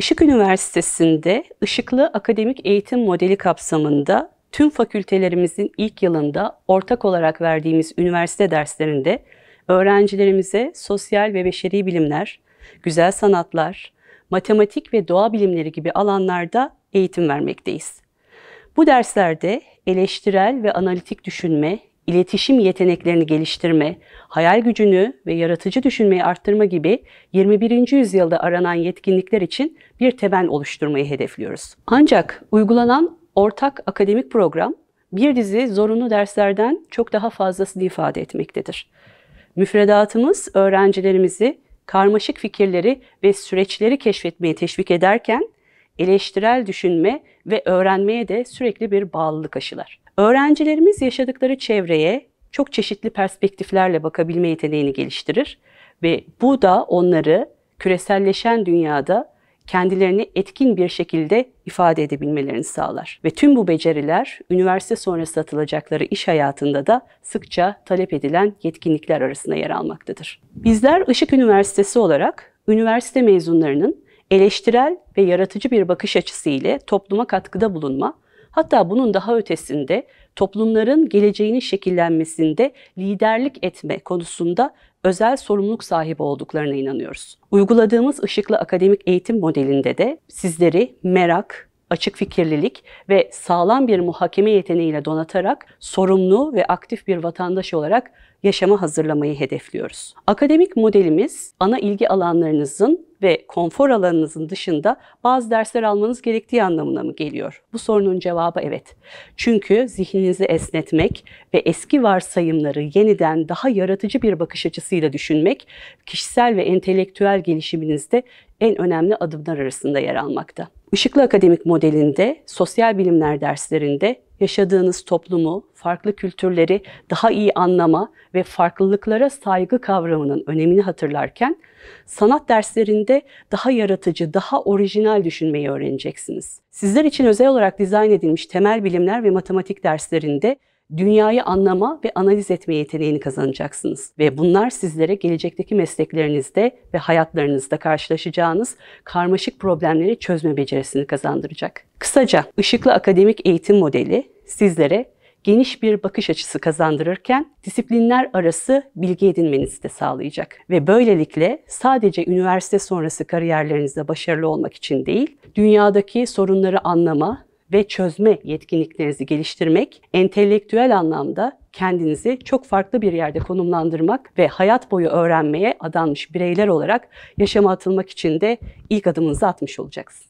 Işık Üniversitesi'nde Işıklı Akademik Eğitim Modeli kapsamında tüm fakültelerimizin ilk yılında ortak olarak verdiğimiz üniversite derslerinde öğrencilerimize sosyal ve beşeri bilimler, güzel sanatlar, matematik ve doğa bilimleri gibi alanlarda eğitim vermekteyiz. Bu derslerde eleştirel ve analitik düşünme, iletişim yeteneklerini geliştirme, hayal gücünü ve yaratıcı düşünmeyi arttırma gibi 21. yüzyılda aranan yetkinlikler için bir temel oluşturmayı hedefliyoruz. Ancak uygulanan ortak akademik program bir dizi zorunlu derslerden çok daha fazlasını ifade etmektedir. Müfredatımız öğrencilerimizi karmaşık fikirleri ve süreçleri keşfetmeye teşvik ederken eleştirel düşünme ve öğrenmeye de sürekli bir bağlılık aşılar. Öğrencilerimiz yaşadıkları çevreye çok çeşitli perspektiflerle bakabilme yeteneğini geliştirir ve bu da onları küreselleşen dünyada kendilerini etkin bir şekilde ifade edebilmelerini sağlar. Ve tüm bu beceriler üniversite sonrası atılacakları iş hayatında da sıkça talep edilen yetkinlikler arasında yer almaktadır. Bizler Işık Üniversitesi olarak üniversite mezunlarının eleştirel ve yaratıcı bir bakış açısı ile topluma katkıda bulunma, hatta bunun daha ötesinde toplumların geleceğinin şekillenmesinde liderlik etme konusunda özel sorumluluk sahibi olduklarına inanıyoruz. Uyguladığımız ışıklı akademik eğitim modelinde de sizleri merak, açık fikirlilik ve sağlam bir muhakeme yeteneğiyle donatarak sorumlu ve aktif bir vatandaş olarak yaşama hazırlamayı hedefliyoruz. Akademik modelimiz ana ilgi alanlarınızın ve konfor alanınızın dışında bazı dersler almanız gerektiği anlamına mı geliyor? Bu sorunun cevabı evet. Çünkü zihninizi esnetmek ve eski varsayımları yeniden daha yaratıcı bir bakış açısıyla düşünmek kişisel ve entelektüel gelişiminizde en önemli adımlar arasında yer almakta. Işıklı Akademik modelinde sosyal bilimler derslerinde yaşadığınız toplumu, farklı kültürleri daha iyi anlama ve farklılıklara saygı kavramının önemini hatırlarken sanat derslerinde daha yaratıcı, daha orijinal düşünmeyi öğreneceksiniz. Sizler için özel olarak dizayn edilmiş temel bilimler ve matematik derslerinde dünyayı anlama ve analiz etme yeteneğini kazanacaksınız. Ve bunlar sizlere gelecekteki mesleklerinizde ve hayatlarınızda karşılaşacağınız karmaşık problemleri çözme becerisini kazandıracak. Kısaca ışıklı akademik eğitim modeli sizlere geniş bir bakış açısı kazandırırken disiplinler arası bilgi edinmenizi de sağlayacak. Ve böylelikle sadece üniversite sonrası kariyerlerinizde başarılı olmak için değil, dünyadaki sorunları anlama ve çözme yetkinliklerinizi geliştirmek, entelektüel anlamda kendinizi çok farklı bir yerde konumlandırmak ve hayat boyu öğrenmeye adanmış bireyler olarak yaşama atılmak için de ilk adımınızı atmış olacaksınız.